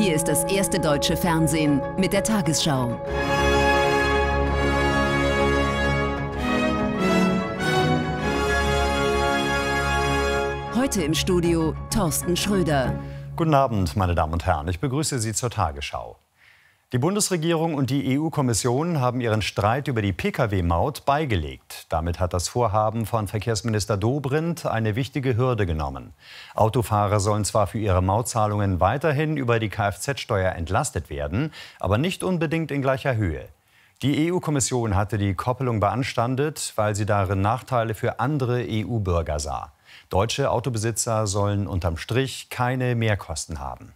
Hier ist das erste deutsche Fernsehen mit der Tagesschau. Heute im Studio Thorsten Schröder. Guten Abend, meine Damen und Herren. Ich begrüße Sie zur Tagesschau. Die Bundesregierung und die EU-Kommission haben ihren Streit über die Pkw-Maut beigelegt. Damit hat das Vorhaben von Verkehrsminister Dobrindt eine wichtige Hürde genommen. Autofahrer sollen zwar für ihre Mautzahlungen weiterhin über die Kfz-Steuer entlastet werden, aber nicht unbedingt in gleicher Höhe. Die EU-Kommission hatte die Koppelung beanstandet, weil sie darin Nachteile für andere EU-Bürger sah. Deutsche Autobesitzer sollen unterm Strich keine Mehrkosten haben.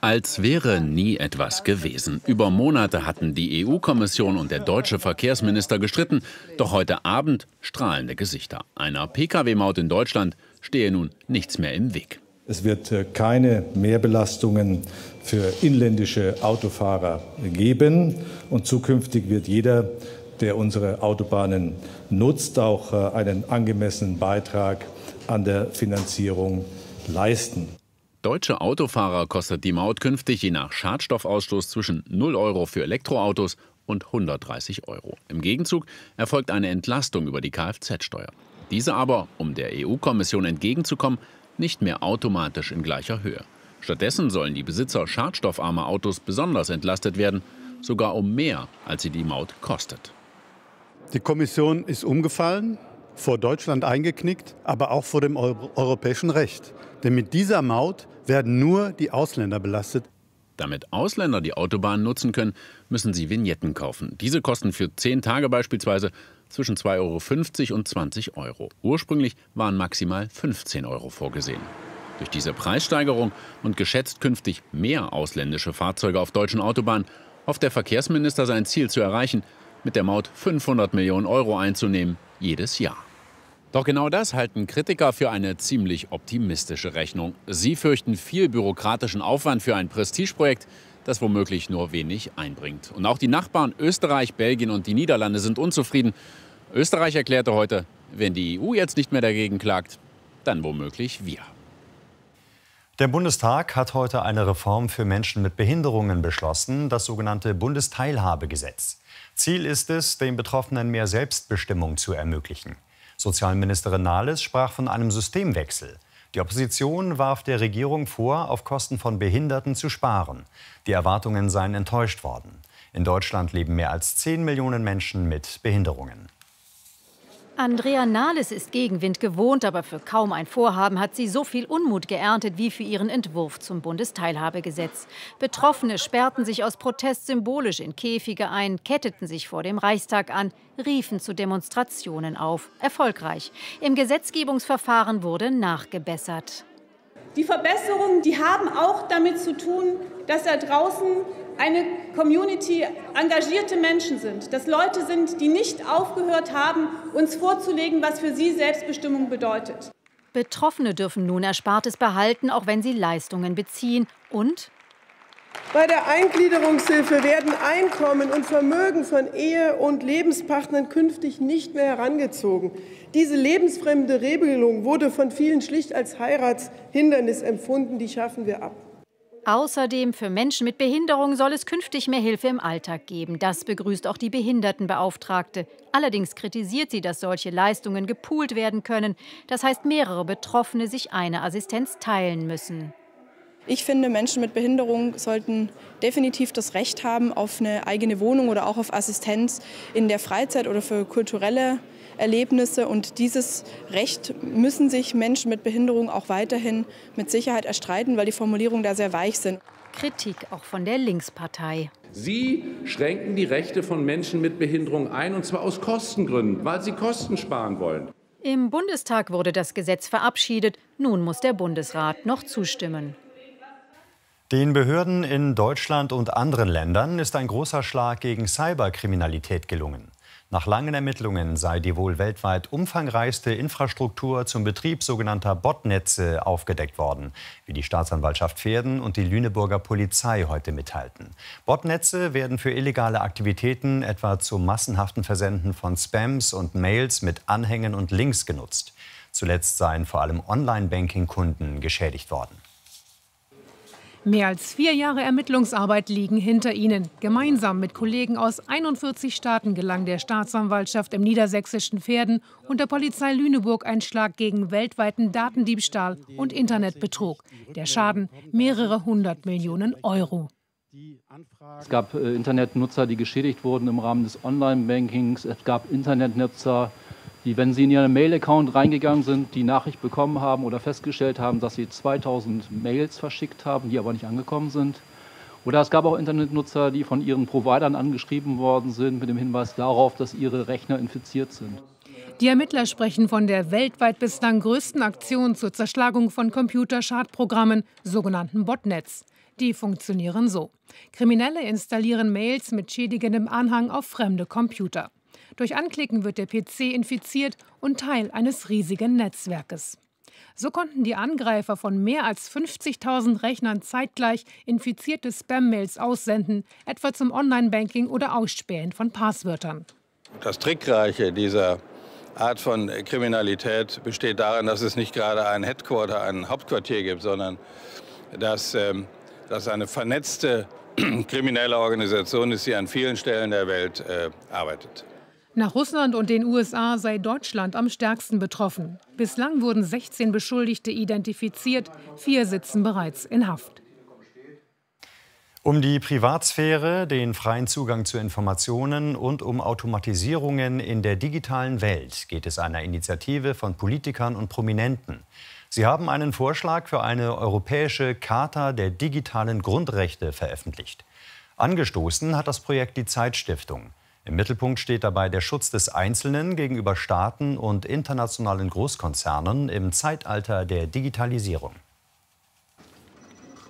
Als wäre nie etwas gewesen. Über Monate hatten die EU-Kommission und der deutsche Verkehrsminister gestritten, doch heute Abend strahlende Gesichter. Einer Pkw-Maut in Deutschland stehe nun nichts mehr im Weg. Es wird äh, keine Mehrbelastungen für inländische Autofahrer geben und zukünftig wird jeder, der unsere Autobahnen nutzt, auch äh, einen angemessenen Beitrag an der Finanzierung leisten. Deutsche Autofahrer kostet die Maut künftig je nach Schadstoffausstoß zwischen 0 Euro für Elektroautos und 130 Euro. Im Gegenzug erfolgt eine Entlastung über die Kfz-Steuer. Diese aber, um der EU-Kommission entgegenzukommen, nicht mehr automatisch in gleicher Höhe. Stattdessen sollen die Besitzer schadstoffarmer Autos besonders entlastet werden, sogar um mehr, als sie die Maut kostet. Die Kommission ist umgefallen, vor Deutschland eingeknickt, aber auch vor dem europäischen Recht. Denn mit dieser Maut werden nur die Ausländer belastet. Damit Ausländer die Autobahn nutzen können, müssen sie Vignetten kaufen. Diese kosten für zehn Tage beispielsweise zwischen 2,50 Euro und 20 Euro. Ursprünglich waren maximal 15 Euro vorgesehen. Durch diese Preissteigerung und geschätzt künftig mehr ausländische Fahrzeuge auf deutschen Autobahnen hofft der Verkehrsminister sein Ziel zu erreichen, mit der Maut 500 Millionen Euro einzunehmen jedes Jahr. Doch genau das halten Kritiker für eine ziemlich optimistische Rechnung. Sie fürchten viel bürokratischen Aufwand für ein Prestigeprojekt, das womöglich nur wenig einbringt. Und auch die Nachbarn Österreich, Belgien und die Niederlande sind unzufrieden. Österreich erklärte heute, wenn die EU jetzt nicht mehr dagegen klagt, dann womöglich wir. Der Bundestag hat heute eine Reform für Menschen mit Behinderungen beschlossen, das sogenannte Bundesteilhabegesetz. Ziel ist es, den Betroffenen mehr Selbstbestimmung zu ermöglichen. Sozialministerin Nahles sprach von einem Systemwechsel. Die Opposition warf der Regierung vor, auf Kosten von Behinderten zu sparen. Die Erwartungen seien enttäuscht worden. In Deutschland leben mehr als 10 Millionen Menschen mit Behinderungen. Andrea Nahles ist Gegenwind gewohnt, aber für kaum ein Vorhaben hat sie so viel Unmut geerntet wie für ihren Entwurf zum Bundesteilhabegesetz. Betroffene sperrten sich aus Protest symbolisch in Käfige ein, ketteten sich vor dem Reichstag an, riefen zu Demonstrationen auf. Erfolgreich. Im Gesetzgebungsverfahren wurde nachgebessert. Die Verbesserungen, die haben auch damit zu tun, dass da draußen eine Community engagierte Menschen sind, dass Leute sind, die nicht aufgehört haben, uns vorzulegen, was für sie Selbstbestimmung bedeutet. Betroffene dürfen nun Erspartes behalten, auch wenn sie Leistungen beziehen. Und bei der Eingliederungshilfe werden Einkommen und Vermögen von Ehe- und Lebenspartnern künftig nicht mehr herangezogen. Diese lebensfremde Regelung wurde von vielen schlicht als Heiratshindernis empfunden. Die schaffen wir ab. Außerdem für Menschen mit Behinderung soll es künftig mehr Hilfe im Alltag geben. Das begrüßt auch die Behindertenbeauftragte. Allerdings kritisiert sie, dass solche Leistungen gepoolt werden können. Das heißt, mehrere Betroffene sich eine Assistenz teilen müssen. Ich finde, Menschen mit Behinderung sollten definitiv das Recht haben auf eine eigene Wohnung oder auch auf Assistenz in der Freizeit oder für kulturelle Erlebnisse. Und dieses Recht müssen sich Menschen mit Behinderung auch weiterhin mit Sicherheit erstreiten, weil die Formulierungen da sehr weich sind. Kritik auch von der Linkspartei. Sie schränken die Rechte von Menschen mit Behinderung ein, und zwar aus Kostengründen, weil sie Kosten sparen wollen. Im Bundestag wurde das Gesetz verabschiedet. Nun muss der Bundesrat noch zustimmen. Den Behörden in Deutschland und anderen Ländern ist ein großer Schlag gegen Cyberkriminalität gelungen. Nach langen Ermittlungen sei die wohl weltweit umfangreichste Infrastruktur zum Betrieb sogenannter Botnetze aufgedeckt worden, wie die Staatsanwaltschaft Pferden und die Lüneburger Polizei heute mitteilten. Botnetze werden für illegale Aktivitäten etwa zum massenhaften Versenden von Spams und Mails mit Anhängen und Links genutzt. Zuletzt seien vor allem Online-Banking-Kunden geschädigt worden. Mehr als vier Jahre Ermittlungsarbeit liegen hinter ihnen. Gemeinsam mit Kollegen aus 41 Staaten gelang der Staatsanwaltschaft im niedersächsischen Pferden und der Polizei Lüneburg ein Schlag gegen weltweiten Datendiebstahl und Internetbetrug. Der Schaden mehrere hundert Millionen Euro. Es gab äh, Internetnutzer, die geschädigt wurden im Rahmen des Online-Bankings. Es gab Internetnutzer, die, wenn sie in ihren Mail-Account reingegangen sind, die Nachricht bekommen haben oder festgestellt haben, dass sie 2000 Mails verschickt haben, die aber nicht angekommen sind. Oder es gab auch Internetnutzer, die von ihren Providern angeschrieben worden sind mit dem Hinweis darauf, dass ihre Rechner infiziert sind. Die Ermittler sprechen von der weltweit bislang größten Aktion zur Zerschlagung von Computerschadprogrammen, sogenannten Botnets. Die funktionieren so. Kriminelle installieren Mails mit schädigendem Anhang auf fremde Computer. Durch Anklicken wird der PC infiziert und Teil eines riesigen Netzwerkes. So konnten die Angreifer von mehr als 50.000 Rechnern zeitgleich infizierte Spam-Mails aussenden, etwa zum Online-Banking oder Ausspähen von Passwörtern. Das Trickreiche dieser Art von Kriminalität besteht darin, dass es nicht gerade ein Headquarter, ein Hauptquartier gibt, sondern dass ähm, eine vernetzte kriminelle Organisation ist, die an vielen Stellen der Welt äh, arbeitet. Nach Russland und den USA sei Deutschland am stärksten betroffen. Bislang wurden 16 Beschuldigte identifiziert, vier sitzen bereits in Haft. Um die Privatsphäre, den freien Zugang zu Informationen und um Automatisierungen in der digitalen Welt geht es einer Initiative von Politikern und Prominenten. Sie haben einen Vorschlag für eine europäische Charta der digitalen Grundrechte veröffentlicht. Angestoßen hat das Projekt die Zeitstiftung. Im Mittelpunkt steht dabei der Schutz des Einzelnen gegenüber Staaten und internationalen Großkonzernen im Zeitalter der Digitalisierung.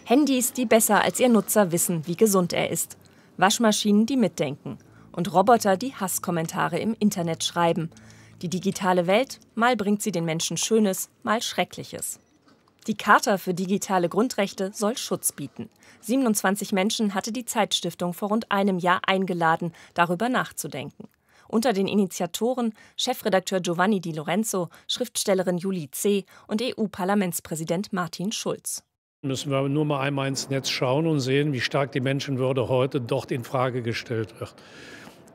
Handys, die besser als ihr Nutzer wissen, wie gesund er ist. Waschmaschinen, die mitdenken. Und Roboter, die Hasskommentare im Internet schreiben. Die digitale Welt, mal bringt sie den Menschen Schönes, mal Schreckliches. Die Charta für digitale Grundrechte soll Schutz bieten. 27 Menschen hatte die Zeitstiftung vor rund einem Jahr eingeladen, darüber nachzudenken. Unter den Initiatoren Chefredakteur Giovanni Di Lorenzo, Schriftstellerin Julie C. und EU-Parlamentspräsident Martin Schulz. Müssen wir nur mal einmal ins Netz schauen und sehen, wie stark die Menschenwürde heute dort in Frage gestellt wird.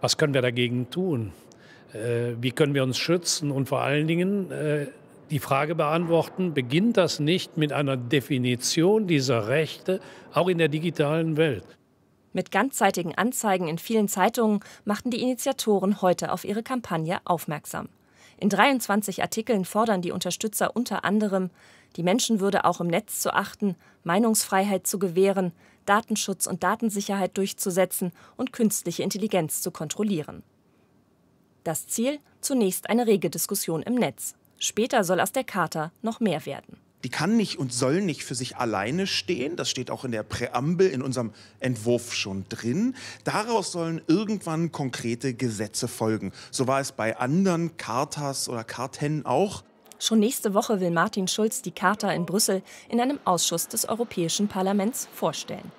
Was können wir dagegen tun? Äh, wie können wir uns schützen? Und vor allen Dingen äh, die Frage beantworten, beginnt das nicht mit einer Definition dieser Rechte, auch in der digitalen Welt? Mit ganzseitigen Anzeigen in vielen Zeitungen machten die Initiatoren heute auf ihre Kampagne aufmerksam. In 23 Artikeln fordern die Unterstützer unter anderem, die Menschenwürde auch im Netz zu achten, Meinungsfreiheit zu gewähren, Datenschutz und Datensicherheit durchzusetzen und künstliche Intelligenz zu kontrollieren. Das Ziel? Zunächst eine rege Diskussion im Netz. Später soll aus der Charta noch mehr werden. Die kann nicht und soll nicht für sich alleine stehen. Das steht auch in der Präambel, in unserem Entwurf schon drin. Daraus sollen irgendwann konkrete Gesetze folgen. So war es bei anderen Chartas oder Karten auch. Schon nächste Woche will Martin Schulz die Charta in Brüssel in einem Ausschuss des Europäischen Parlaments vorstellen.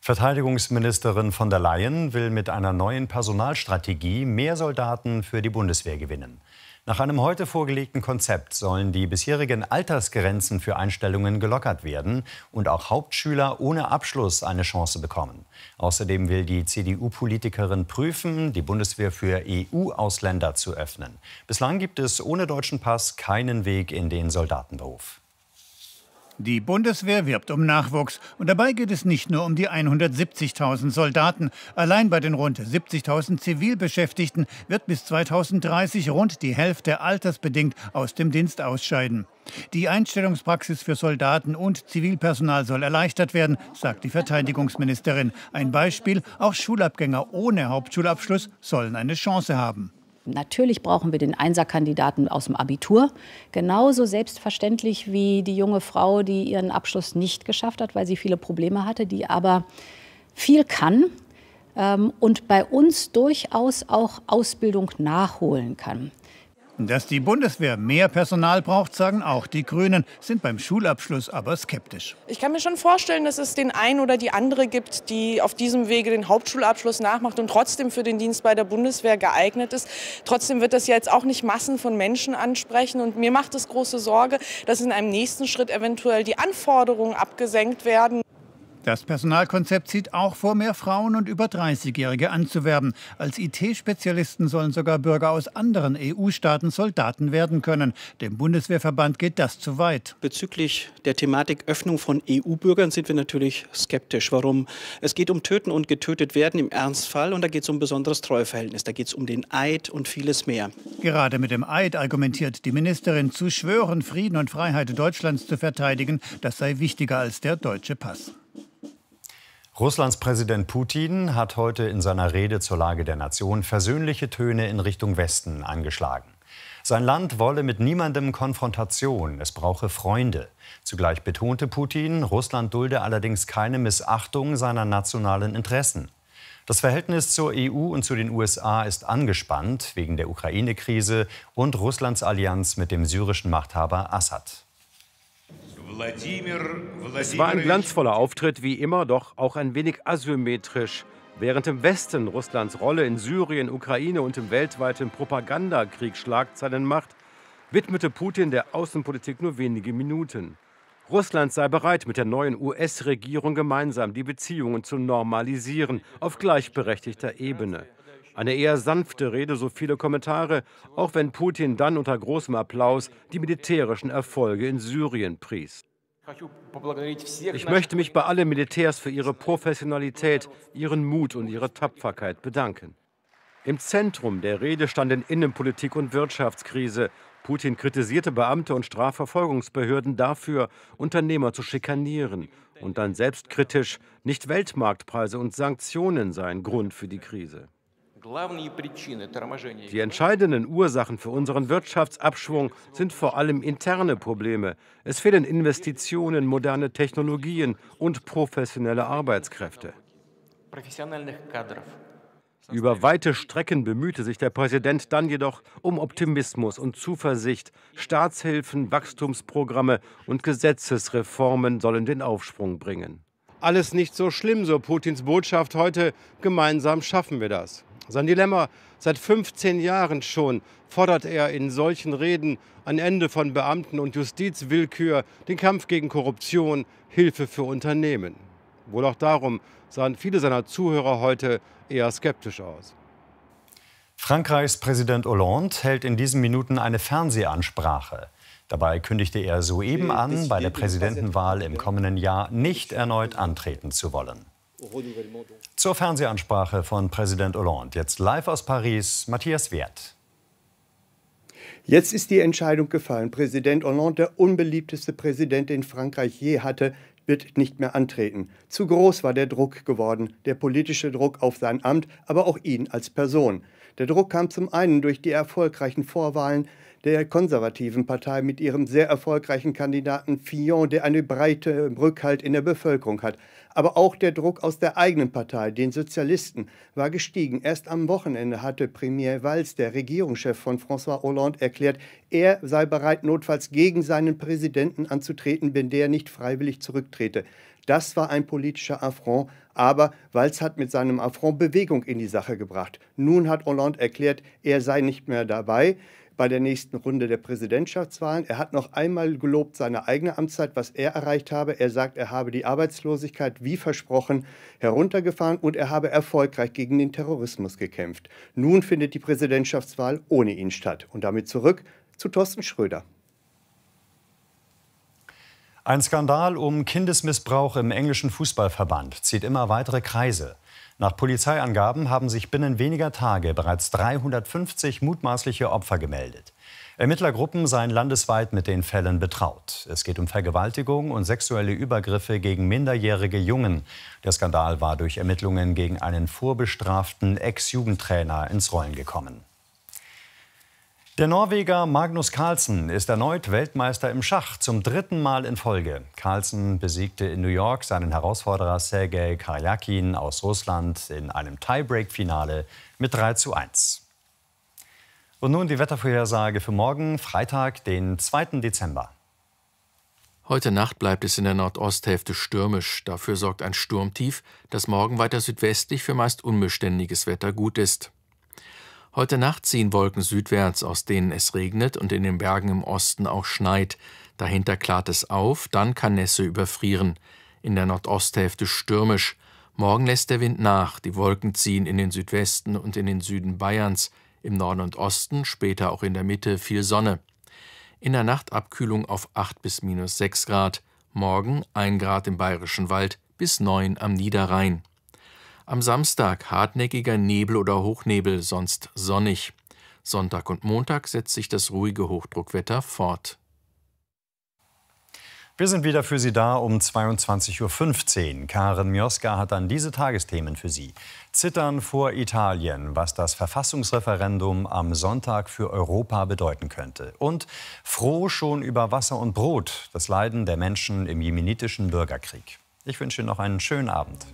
Verteidigungsministerin von der Leyen will mit einer neuen Personalstrategie mehr Soldaten für die Bundeswehr gewinnen. Nach einem heute vorgelegten Konzept sollen die bisherigen Altersgrenzen für Einstellungen gelockert werden und auch Hauptschüler ohne Abschluss eine Chance bekommen. Außerdem will die CDU-Politikerin prüfen, die Bundeswehr für EU-Ausländer zu öffnen. Bislang gibt es ohne deutschen Pass keinen Weg in den Soldatenberuf. Die Bundeswehr wirbt um Nachwuchs. Und dabei geht es nicht nur um die 170.000 Soldaten. Allein bei den rund 70.000 Zivilbeschäftigten wird bis 2030 rund die Hälfte altersbedingt aus dem Dienst ausscheiden. Die Einstellungspraxis für Soldaten und Zivilpersonal soll erleichtert werden, sagt die Verteidigungsministerin. Ein Beispiel, auch Schulabgänger ohne Hauptschulabschluss sollen eine Chance haben. Natürlich brauchen wir den Einserkandidaten aus dem Abitur. Genauso selbstverständlich wie die junge Frau, die ihren Abschluss nicht geschafft hat, weil sie viele Probleme hatte, die aber viel kann ähm, und bei uns durchaus auch Ausbildung nachholen kann. Dass die Bundeswehr mehr Personal braucht, sagen auch die Grünen, sind beim Schulabschluss aber skeptisch. Ich kann mir schon vorstellen, dass es den einen oder die andere gibt, die auf diesem Wege den Hauptschulabschluss nachmacht und trotzdem für den Dienst bei der Bundeswehr geeignet ist. Trotzdem wird das ja jetzt auch nicht Massen von Menschen ansprechen. Und mir macht es große Sorge, dass in einem nächsten Schritt eventuell die Anforderungen abgesenkt werden. Das Personalkonzept sieht auch vor, mehr Frauen und über 30-Jährige anzuwerben. Als IT-Spezialisten sollen sogar Bürger aus anderen EU-Staaten Soldaten werden können. Dem Bundeswehrverband geht das zu weit. Bezüglich der Thematik Öffnung von EU-Bürgern sind wir natürlich skeptisch. Warum? Es geht um Töten und getötet werden im Ernstfall und da geht es um ein besonderes Treuverhältnis. Da geht es um den Eid und vieles mehr. Gerade mit dem Eid argumentiert die Ministerin, zu schwören, Frieden und Freiheit Deutschlands zu verteidigen, das sei wichtiger als der deutsche Pass. Russlands Präsident Putin hat heute in seiner Rede zur Lage der Nation versöhnliche Töne in Richtung Westen angeschlagen. Sein Land wolle mit niemandem Konfrontation, es brauche Freunde. Zugleich betonte Putin, Russland dulde allerdings keine Missachtung seiner nationalen Interessen. Das Verhältnis zur EU und zu den USA ist angespannt wegen der Ukraine-Krise und Russlands Allianz mit dem syrischen Machthaber Assad. Es war ein glanzvoller Auftritt, wie immer, doch auch ein wenig asymmetrisch. Während im Westen Russlands Rolle in Syrien, Ukraine und im weltweiten Propagandakrieg Schlagzeilen macht, widmete Putin der Außenpolitik nur wenige Minuten. Russland sei bereit, mit der neuen US-Regierung gemeinsam die Beziehungen zu normalisieren auf gleichberechtigter Ebene. Eine eher sanfte Rede, so viele Kommentare, auch wenn Putin dann unter großem Applaus die militärischen Erfolge in Syrien pries. Ich möchte mich bei allen Militärs für ihre Professionalität, ihren Mut und ihre Tapferkeit bedanken. Im Zentrum der Rede standen Innenpolitik und Wirtschaftskrise. Putin kritisierte Beamte und Strafverfolgungsbehörden dafür, Unternehmer zu schikanieren. Und dann selbstkritisch, nicht Weltmarktpreise und Sanktionen seien Grund für die Krise. Die entscheidenden Ursachen für unseren Wirtschaftsabschwung sind vor allem interne Probleme. Es fehlen Investitionen, moderne Technologien und professionelle Arbeitskräfte. Über weite Strecken bemühte sich der Präsident dann jedoch um Optimismus und Zuversicht. Staatshilfen, Wachstumsprogramme und Gesetzesreformen sollen den Aufschwung bringen. Alles nicht so schlimm, so Putins Botschaft heute. Gemeinsam schaffen wir das. Sein Dilemma seit 15 Jahren schon fordert er in solchen Reden ein Ende von Beamten- und Justizwillkür, den Kampf gegen Korruption, Hilfe für Unternehmen. Wohl auch darum sahen viele seiner Zuhörer heute eher skeptisch aus. Frankreichs Präsident Hollande hält in diesen Minuten eine Fernsehansprache. Dabei kündigte er soeben an, bei der Präsidentenwahl im kommenden Jahr nicht erneut antreten zu wollen. Zur Fernsehansprache von Präsident Hollande. Jetzt live aus Paris, Matthias Wert. Jetzt ist die Entscheidung gefallen. Präsident Hollande, der unbeliebteste Präsident, den Frankreich je hatte, wird nicht mehr antreten. Zu groß war der Druck geworden, der politische Druck auf sein Amt, aber auch ihn als Person. Der Druck kam zum einen durch die erfolgreichen Vorwahlen der konservativen Partei mit ihrem sehr erfolgreichen Kandidaten Fillon, der einen breiten Rückhalt in der Bevölkerung hat. Aber auch der Druck aus der eigenen Partei, den Sozialisten, war gestiegen. Erst am Wochenende hatte Premier Valls, der Regierungschef von François Hollande, erklärt, er sei bereit, notfalls gegen seinen Präsidenten anzutreten, wenn der nicht freiwillig zurücktrete. Das war ein politischer Affront, aber Walz hat mit seinem Affront Bewegung in die Sache gebracht. Nun hat Hollande erklärt, er sei nicht mehr dabei bei der nächsten Runde der Präsidentschaftswahlen. Er hat noch einmal gelobt seine eigene Amtszeit, was er erreicht habe. Er sagt, er habe die Arbeitslosigkeit wie versprochen heruntergefahren und er habe erfolgreich gegen den Terrorismus gekämpft. Nun findet die Präsidentschaftswahl ohne ihn statt. Und damit zurück zu Thorsten Schröder. Ein Skandal um Kindesmissbrauch im englischen Fußballverband zieht immer weitere Kreise. Nach Polizeiangaben haben sich binnen weniger Tage bereits 350 mutmaßliche Opfer gemeldet. Ermittlergruppen seien landesweit mit den Fällen betraut. Es geht um Vergewaltigung und sexuelle Übergriffe gegen minderjährige Jungen. Der Skandal war durch Ermittlungen gegen einen vorbestraften Ex-Jugendtrainer ins Rollen gekommen. Der Norweger Magnus Carlsen ist erneut Weltmeister im Schach, zum dritten Mal in Folge. Carlsen besiegte in New York seinen Herausforderer Sergei Karjakin aus Russland in einem Tiebreak-Finale mit 3 zu 1. Und nun die Wettervorhersage für morgen, Freitag, den 2. Dezember. Heute Nacht bleibt es in der Nordosthälfte stürmisch. Dafür sorgt ein Sturmtief, das morgen weiter südwestlich für meist unbeständiges Wetter gut ist. Heute Nacht ziehen Wolken südwärts, aus denen es regnet und in den Bergen im Osten auch schneit. Dahinter klart es auf, dann kann Nässe überfrieren. In der Nordosthälfte stürmisch. Morgen lässt der Wind nach, die Wolken ziehen in den Südwesten und in den Süden Bayerns, im Norden und Osten, später auch in der Mitte viel Sonne. In der Nacht Abkühlung auf 8 bis minus 6 Grad, morgen 1 Grad im Bayerischen Wald bis 9 am Niederrhein. Am Samstag hartnäckiger Nebel oder Hochnebel, sonst sonnig. Sonntag und Montag setzt sich das ruhige Hochdruckwetter fort. Wir sind wieder für Sie da um 22.15 Uhr. Karin Mioska hat dann diese Tagesthemen für Sie. Zittern vor Italien, was das Verfassungsreferendum am Sonntag für Europa bedeuten könnte. Und froh schon über Wasser und Brot, das Leiden der Menschen im jemenitischen Bürgerkrieg. Ich wünsche Ihnen noch einen schönen Abend.